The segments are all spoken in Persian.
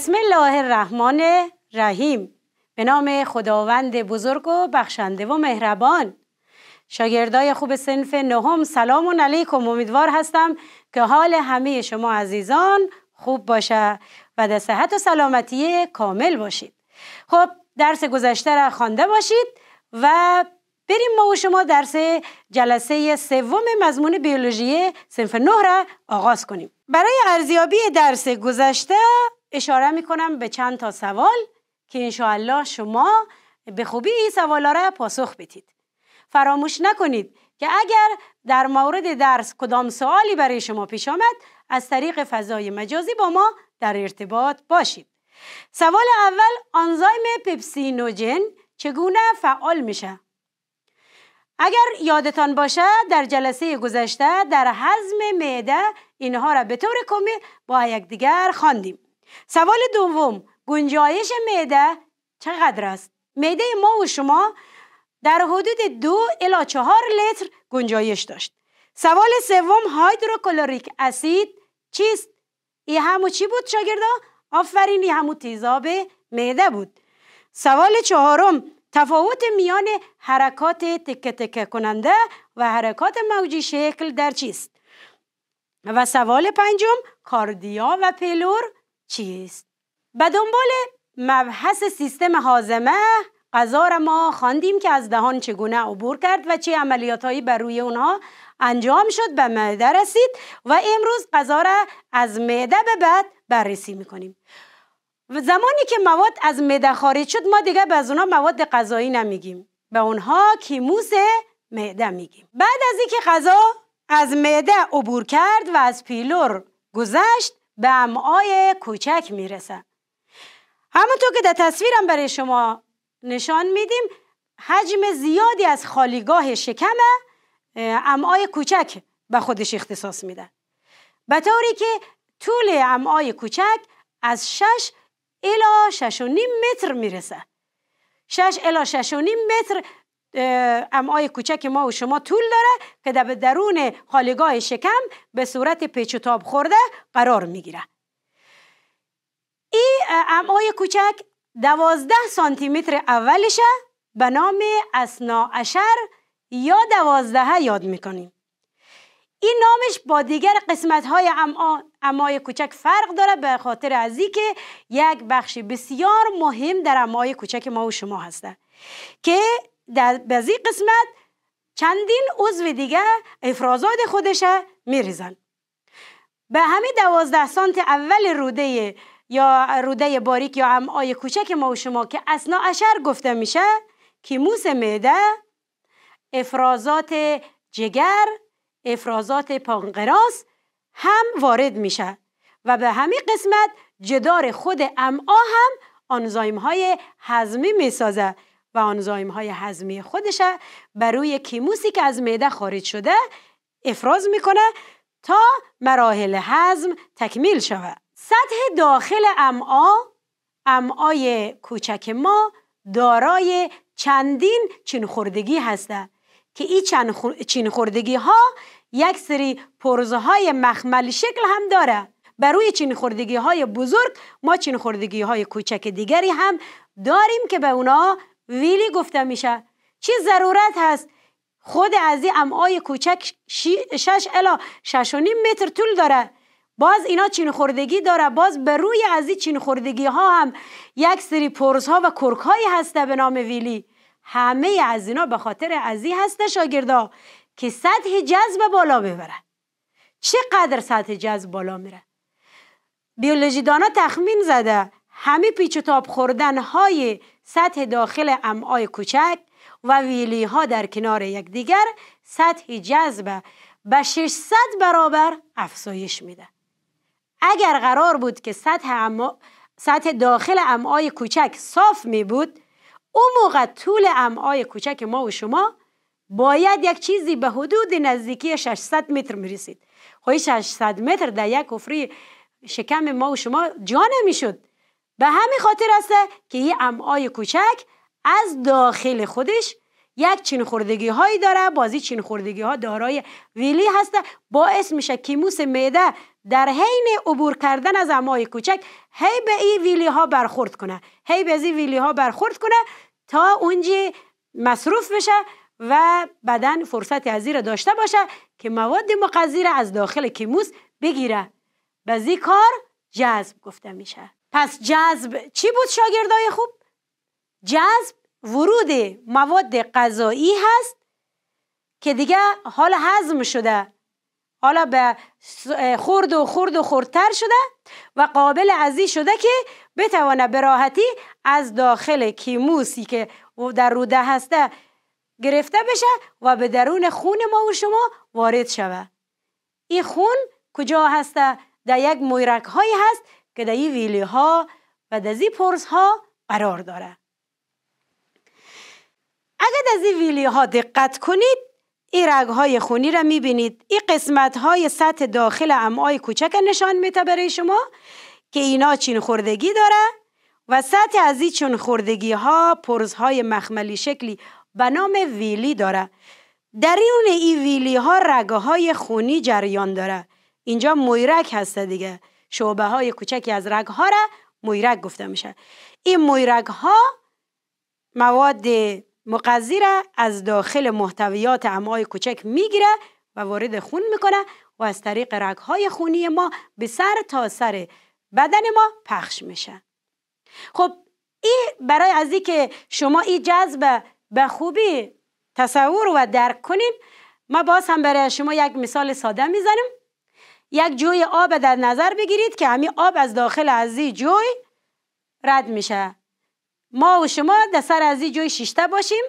بسم الله الرحمن الرحیم به نام خداوند بزرگ و بخشنده و مهربان شاگردای خوب سنف نهم سلام و علیکم امیدوار هستم که حال همه شما عزیزان خوب باشه و در صحت و سلامتی کامل باشید خب درس گذشته را خوانده باشید و بریم ما و شما درس جلسه سوم مضمون بیولوژی سنف نه را آغاز کنیم برای ارزیابی درس گذشته اشاره میکنم به چند تا سوال که انشاءالله شما به خوبی این سوالا را پاسخ بدید فراموش نکنید که اگر در مورد درس کدام سوالی برای شما پیش آمد از طریق فضای مجازی با ما در ارتباط باشید سوال اول آنزایم پپسینوجن چگونه فعال میشه اگر یادتان باشه در جلسه گذشته در حزم معده اینها را به طور کمی با یکدیگر خواندیم سوال دوم گنجایش معده چقدر است معده ما و شما در حدود دو الا چهار لیتر گنجایش داشت سوال سوم هایدروکلوریک اسید چیست ای همو چی بود شاگردا آفرین ای همو تیزاب معده بود سوال چهارم تفاوت میان حرکات تکه تکه کننده و حرکات موجی شکل در چیست و سوال پنجم کاردیا و پلور چیست به دنبال مبحث سیستم حازمه غذا را ما خواندیم که از دهان چگونه عبور کرد و چه هایی بر روی اونها انجام شد به معده رسید و امروز غذا را از معده به بعد بررسی میکنیم زمانی که مواد از معده خارج شد ما دیگه به از اونها مواد غذایی نمیگیم به اونها کیموس معده میگیم بعد از اینکه غذا از معده عبور کرد و از پیلور گذشت به امعای کوچک میرسه همونطور که در تصویرم برای شما نشان میدیم حجم زیادی از خالیگاه شکم امعای کوچک به خودش اختصاص میده به طوری که طول امعای کوچک از 6 الی 6.5 متر میرسه 6 الی 6.5 متر امعای کوچک ما و شما طول داره که در درون خالگاه شکم به صورت پیچ و تاب خورده قرار میگیره این امعای کوچک دوازده سانتیمتر اولشه به نام اسنا اشر یا دوازده یاد میکنیم این نامش با دیگر قسمت های امای کوچک فرق داره به خاطر از که یک بخش بسیار مهم در امای کوچک ما و شما هسته که در بعضی قسمت چندین عضو دیگه افرازات خودش میریزن به همه دوازده سانت اول روده یا روده باریک یا امعای کوچک ما و شما که اسنا اشر گفته میشه موس معده افرازات جگر افرازات پانقراس هم وارد میشه و به همین قسمت جدار خود امعا هم آنزایم های هضمی میسازه و آنزایم های هضمی خودشه بر روی کیموسی که از معده خارج شده افراز میکنه تا مراحل هضم تکمیل شود سطح داخل امعا امعای کوچک ما دارای چندین چینخوردگی خوردگی هسته که این چین خوردگی ها یک سری پرزه های مخمل شکل هم داره بر روی های بزرگ ما چین های کوچک دیگری هم داریم که به اونا ویلی گفته میشه چی ضرورت هست خود از این امعای کوچک شش الا شش و نیم متر طول داره باز اینا چین خوردگی داره باز به روی از این چین خوردگی ها هم یک سری پرس ها و کرک هایی هسته به نام ویلی همه از اینا به خاطر از این هسته شاگردا که سطح جذب بالا ببره چقدر سطح جذب بالا میره بیولوژی دانا تخمین زده همه پیچ و تاب خوردن های سطح داخل امعای کوچک و ویلی ها در کنار یکدیگر سطح جذب به 600 برابر افزایش میده اگر قرار بود که سطح, سطح داخل امعای کوچک صاف می بود اون موقع طول امعای کوچک ما و شما باید یک چیزی به حدود نزدیکی 600 متر می رسید. خواهی خب 600 متر در یک کفری شکم ما و شما جا شد به همین خاطر است که یه امعای کوچک از داخل خودش یک چین خوردگی هایی داره بازی چین خوردگی ها دارای ویلی هسته باعث میشه کیموس معده در حین عبور کردن از امای کوچک هی به این ویلی ها برخورد کنه هی به این ویلی ها برخورد کنه تا اونجی مصروف بشه و بدن فرصت از داشته باشه که مواد مغذی از داخل کیموس بگیره به کار جذب گفته میشه پس جذب چی بود شاگردای خوب؟ جذب ورود مواد غذایی هست که دیگه حال هضم شده حالا به خورد و خورد و خوردتر شده و قابل ازی شده که بتوانه به راحتی از داخل کیموسی که در روده هسته گرفته بشه و به درون خون ما و شما وارد شوه این خون کجا هسته؟ در یک مویرک هایی هست که در این ویلی ها و در این پرس ها قرار داره اگر از این ویلی ها دقت کنید این رگ های خونی را میبینید این قسمت های سطح داخل امعای کوچک نشان می برای شما که اینا چین خوردگی داره و سطح از این چون خوردگی ها پرز های مخملی شکلی به نام ویلی داره درون این ویلی ها رگ های خونی جریان داره اینجا مویرک هسته دیگه شعبه های کوچکی از رگ ها را مویرگ گفته میشه این مویرگ ها مواد مغذی را از داخل محتویات امای کوچک میگیره و وارد خون میکنه و از طریق رگ های خونی ما به سر تا سر بدن ما پخش میشه خب این برای از ای که شما این جذب به خوبی تصور و درک کنیم ما باز هم برای شما یک مثال ساده میزنیم یک جوی آب در نظر بگیرید که همین آب از داخل از این جوی رد میشه ما و شما در سر از این جوی شیشته باشیم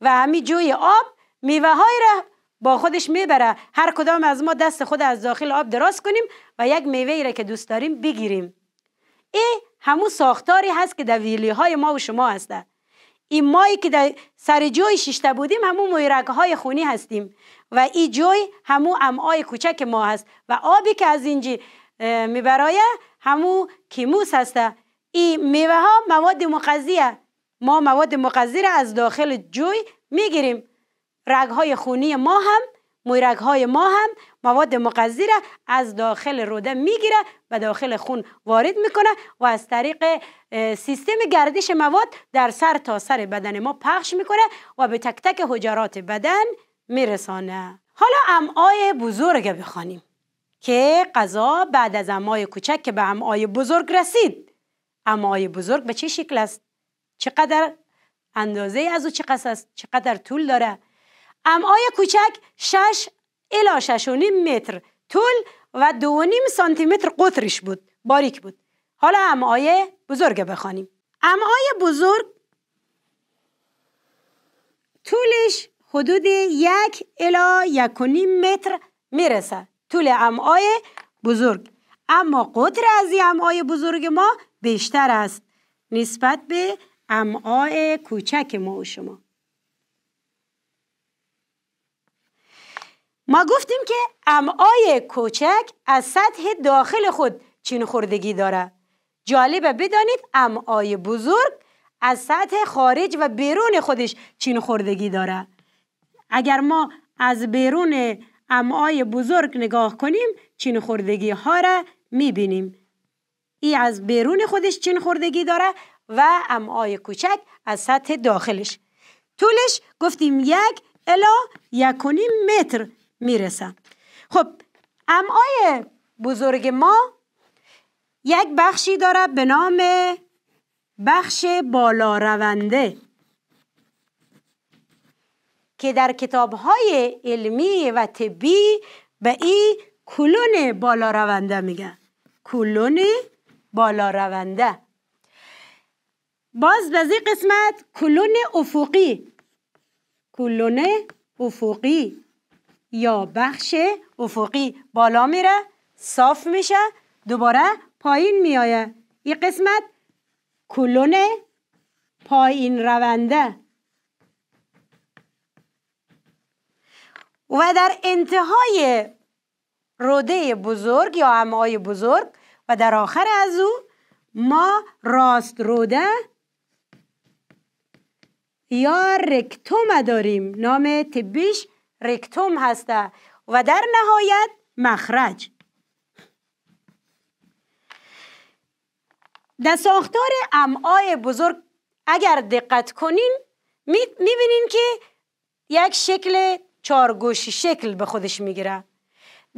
و همین جوی آب میوه های را با خودش میبره هر کدام از ما دست خود از داخل آب دراز کنیم و یک میوه را که دوست داریم بگیریم این همون ساختاری هست که در ویلی های ما و شما هسته این مایی که در سر جوی ششته بودیم همون مویرک های خونی هستیم و این جوی همون امعای کوچک ما هست و آبی که از اینجی میبرایه همون کیموس هسته این میوه ها مواد مغذیه ما مواد مغذی را از داخل جوی میگیریم رگ های خونی ما هم مویرگ های ما هم مواد مغذی را از داخل روده میگیره و داخل خون وارد میکنه و از طریق سیستم گردش مواد در سر تا سر بدن ما پخش میکنه و به تک تک حجرات بدن میرسانه حالا امعای بزرگ بخوانیم که غذا بعد از امعای کوچک که به امعای بزرگ رسید امعای بزرگ به چه شکل است چقدر اندازه از او چقدر است چقدر طول داره امعای کوچک 6 الا 6.5 متر طول و 2.5 سانتی متر قطرش بود باریک بود حالا امعای بزرگ بخوانیم امعای بزرگ طولش حدود یک الا یک نیم متر میرسه طول امعای بزرگ اما قطر از امعای بزرگ ما بیشتر است نسبت به امعای کوچک ما و شما ما گفتیم که امعای کوچک از سطح داخل خود چین خوردگی داره جالبه بدانید امعای بزرگ از سطح خارج و بیرون خودش چین خوردگی داره اگر ما از بیرون امعای بزرگ نگاه کنیم چین خوردگی ها را میبینیم ای از بیرون خودش چین خوردگی داره و امعای کوچک از سطح داخلش طولش گفتیم یک الا یک متر میرسم خب امعای بزرگ ما یک بخشی دارد به نام بخش بالا رونده که در های علمی و طبی به این کلون بالا رونده میگن کلون بالا رونده باز به قسمت کلون افقی کلون افقی یا بخش افقی بالا میره صاف میشه دوباره پایین میایه این قسمت کلون پایین رونده و در انتهای روده بزرگ یا امعای بزرگ و در آخر از او ما راست روده یا رکتوم داریم نام طبیش رکتوم هسته و در نهایت مخرج در ساختار امعای بزرگ اگر دقت کنین میبینین که یک شکل چارگوش شکل به خودش میگیره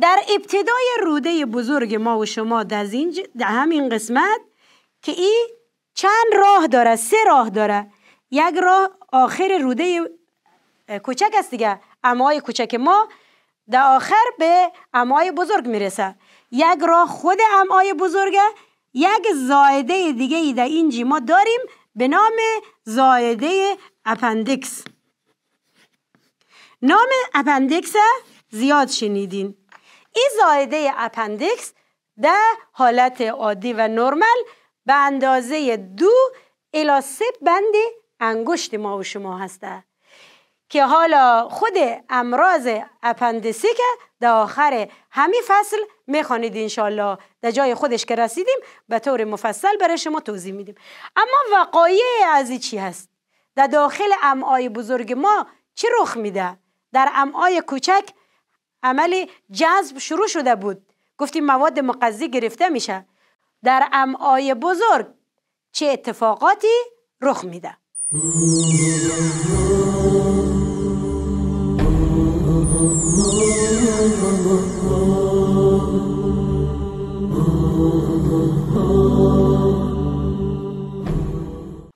در ابتدای روده بزرگ ما و شما در, همین قسمت که این چند راه داره سه راه داره یک راه آخر روده کوچک است دیگه امای کوچک ما در آخر به امای بزرگ میرسه یک راه خود امای بزرگه یک زایده دیگه ای در اینجی ما داریم به نام زایده اپندکس نام اپندکس زیاد شنیدین این زایده اپندکس در حالت عادی و نرمال به اندازه دو الی سه بند انگشت ما و شما هسته که حالا خود امراض اپندسی که در آخر همین فصل میخوانید انشالله در جای خودش که رسیدیم به طور مفصل برای شما توضیح میدیم اما وقایع از چی هست در داخل امعای بزرگ ما چی رخ میده در امعای کوچک عمل جذب شروع شده بود گفتیم مواد مقضی گرفته میشه در امعای بزرگ چه اتفاقاتی رخ میده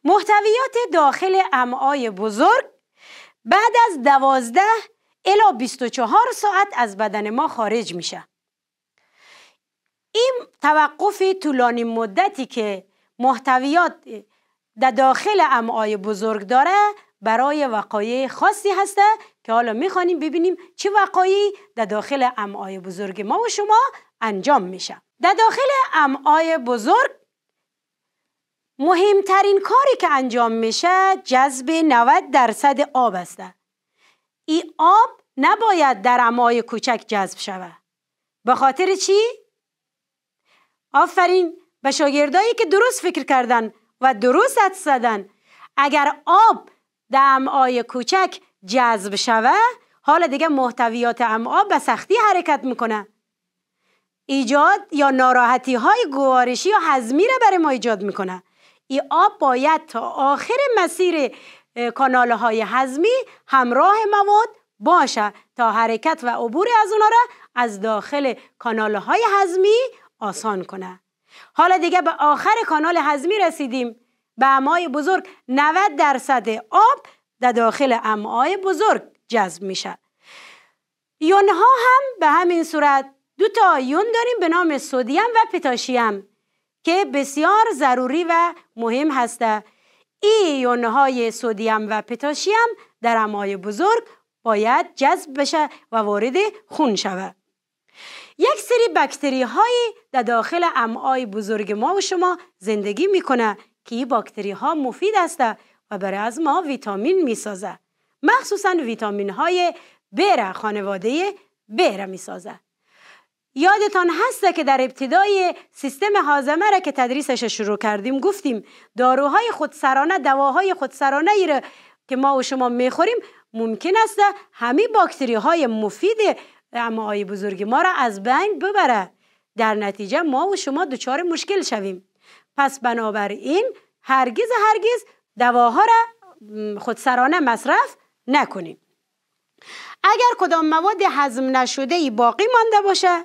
محتویات داخل امعای بزرگ بعد از دوازده الا 24 ساعت از بدن ما خارج میشه این توقف طولانی مدتی که محتویات در داخل امعای بزرگ داره برای وقایع خاصی هسته که حالا میخوانیم ببینیم چه وقایی در داخل امعای بزرگ ما و شما انجام میشه در داخل امعای بزرگ مهمترین کاری که انجام میشه جذب 90 درصد آب است این آب نباید در امعای کوچک جذب شود به خاطر چی آفرین به شاگردایی که درست فکر کردن و درست حد زدن اگر آب در امعای کوچک جذب شوه حالا دیگه محتویات امعا به سختی حرکت میکنه ایجاد یا ناراحتی های گوارشی یا هضمی را برای ما ایجاد میکنه ای آب باید تا آخر مسیر کانال های هضمی همراه مواد باشه تا حرکت و عبور از اونا را از داخل کانال های هضمی آسان کنه حالا دیگه به آخر کانال هضمی رسیدیم به امای بزرگ 90 درصد آب در داخل امعای بزرگ جذب میشه. یون ها هم به همین صورت دو تا یون داریم به نام سودیم و پتاشیم که بسیار ضروری و مهم هسته این یون های سودیم و پتاشیم در امعای بزرگ باید جذب بشه و وارد خون شوه یک سری بکتری های در داخل امعای بزرگ ما و شما زندگی میکنه که این باکتری ها مفید هسته و برای از ما ویتامین می سازه مخصوصا ویتامین های بره خانواده می سازه یادتان هسته که در ابتدای سیستم حازمه را که تدریسش شروع کردیم گفتیم داروهای خودسرانه دواهای خودسرانه ای را که ما و شما میخوریم ممکن است همه باکتری های مفید امعای بزرگی ما را از بین ببره در نتیجه ما و شما دچار مشکل شویم پس بنابراین هرگز هرگز دواها را خودسرانه مصرف نکنیم اگر کدام مواد هضم نشده ای باقی مانده باشه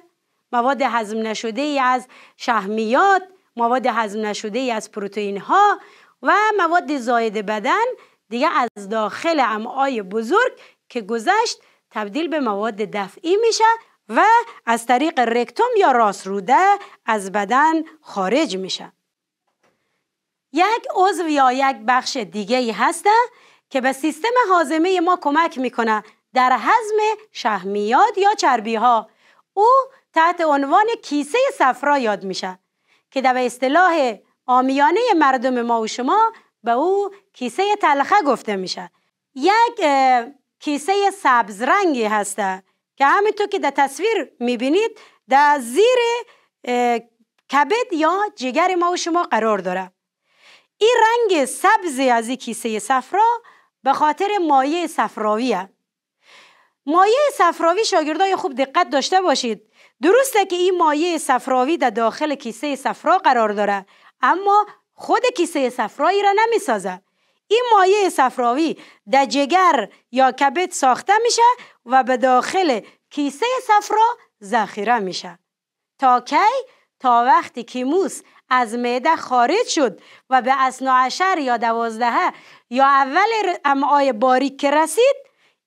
مواد هضم نشده ای از شهمیات مواد هضم نشده ای از پروتئین ها و مواد زاید بدن دیگه از داخل امعای بزرگ که گذشت تبدیل به مواد دفعی میشه و از طریق رکتوم یا راسروده روده از بدن خارج میشه یک عضو یا یک بخش دیگه ای که به سیستم حازمه ما کمک میکنه در هضم شهمیات یا چربی ها او تحت عنوان کیسه صفرا یاد میشه که در اصطلاح آمیانه مردم ما و شما به او کیسه تلخه گفته میشه یک کیسه سبز رنگی هسته که همینطور که در تصویر میبینید در زیر کبد یا جگر ما و شما قرار داره این رنگ سبز از این کیسه صفرا به خاطر مایه است. مایه صفراوی شاگردای خوب دقت داشته باشید درسته که این مایه صفراوی در داخل کیسه صفرا قرار داره اما خود کیسه صفرایی را نمی سازه این مایه صفراوی در جگر یا کبد ساخته میشه و به داخل کیسه صفرا ذخیره میشه تا کی تا وقتی که موس از معده خارج شد و به اسنا عشر یا دوازده یا اول امعای باریک که رسید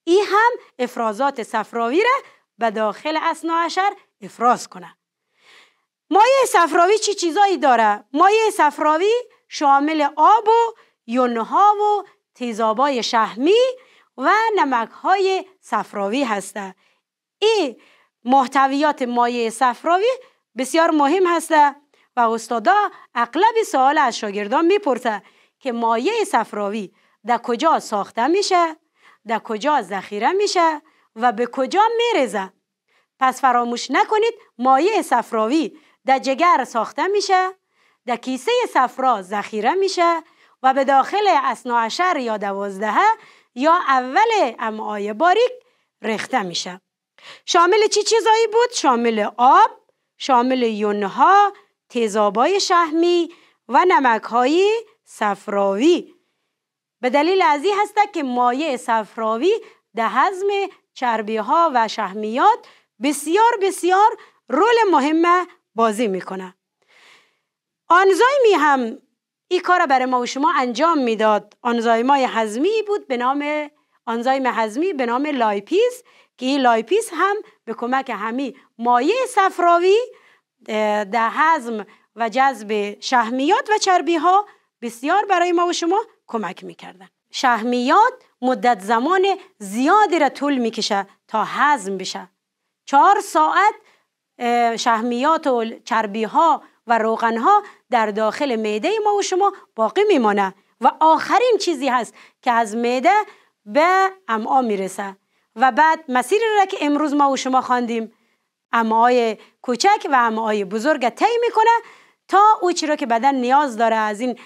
ای هم افرازات صفراوی را به داخل اسنا عشر افراز کنه مایع صفراوی چی چیزایی داره مایع صفراوی شامل آب و یونها و تیزابای شهمی و نمک های صفراوی هسته این محتویات مایع صفراوی بسیار مهم هسته و استادا اغلب سوال از شاگردان میپرسه که مایه صفراوی در کجا ساخته میشه در کجا ذخیره میشه و به کجا میرزه پس فراموش نکنید مایه صفراوی در جگر ساخته میشه در کیسه صفرا ذخیره میشه و به داخل عشر یا دوازده یا اول امعای باریک رخته میشه شامل چی چیزایی بود؟ شامل آب، شامل یونها، تیزابای شهمی و نمکهای صفراوی به دلیل از این هسته که مایع صفراوی در هضم چربی ها و شهمیات بسیار بسیار رول مهم بازی میکنه آنزایمی هم این کار برای ما و شما انجام میداد آنزایم های هضمی بود به نام آنزایم هضمی به نام لایپیز که این لایپیز هم به کمک همی مایع صفراوی در هضم و جذب شهمیات و چربی ها بسیار برای ما و شما کمک میکردن شهمیات مدت زمان زیادی را طول میکشه تا هضم بشه چهار ساعت شهمیات و چربی ها و روغن ها در داخل معده ما و شما باقی میمانه و آخرین چیزی هست که از معده به امعا میرسه و بعد مسیر را که امروز ما و شما خواندیم امعای کوچک و امعای بزرگ طی میکنه تا او چی که بدن نیاز داره از این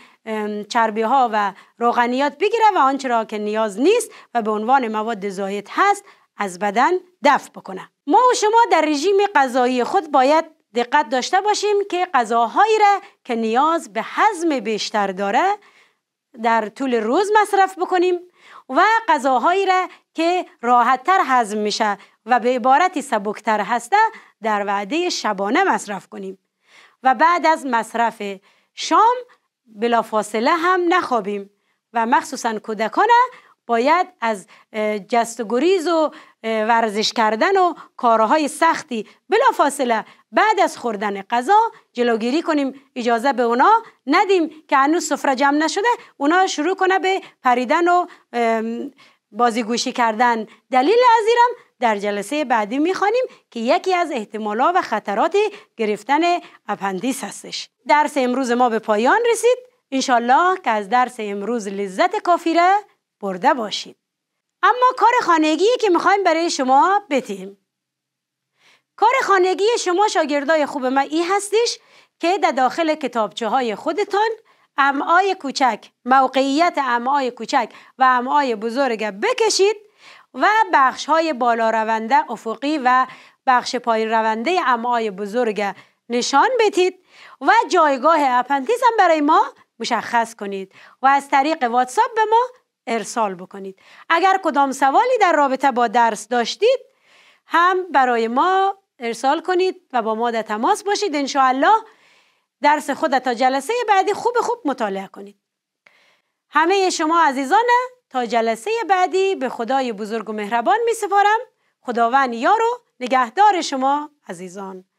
چربی ها و روغنیات بگیره و آنچه را که نیاز نیست و به عنوان مواد زاید هست از بدن دفع بکنه ما و شما در رژیم غذایی خود باید دقت داشته باشیم که غذاهایی را که نیاز به حزم بیشتر داره در طول روز مصرف بکنیم و غذاهایی را که راحتتر حزم میشه و به عبارتی سبکتر هسته در وعده شبانه مصرف کنیم و بعد از مصرف شام فاصله هم نخوابیم و مخصوصا کودکانه باید از جست و گریز و ورزش کردن و کارهای سختی بلا فاصله بعد از خوردن غذا جلوگیری کنیم اجازه به اونا ندیم که هنوز سفره جمع نشده اونا شروع کنه به پریدن و بازیگوشی کردن دلیل از در جلسه بعدی میخوانیم که یکی از احتمالا و خطرات گرفتن اپندیس هستش درس امروز ما به پایان رسید انشالله که از درس امروز لذت کافی را برده باشید اما کار خانگی که میخوایم برای شما بتیم کار خانگی شما شاگردای خوب ما ای هستش که در داخل کتابچه های خودتان امعای کوچک موقعیت امعای کوچک و امعای بزرگ بکشید و بخش های بالا رونده افقی و بخش پایین رونده امعای بزرگ نشان بدید و جایگاه اپنتیز هم برای ما مشخص کنید و از طریق واتساپ به ما ارسال بکنید اگر کدام سوالی در رابطه با درس داشتید هم برای ما ارسال کنید و با ما در تماس باشید انشاءالله درس خود تا جلسه بعدی خوب خوب مطالعه کنید همه شما عزیزان تا جلسه بعدی به خدای بزرگ و مهربان می سپارم خداوند یار و نگهدار شما عزیزان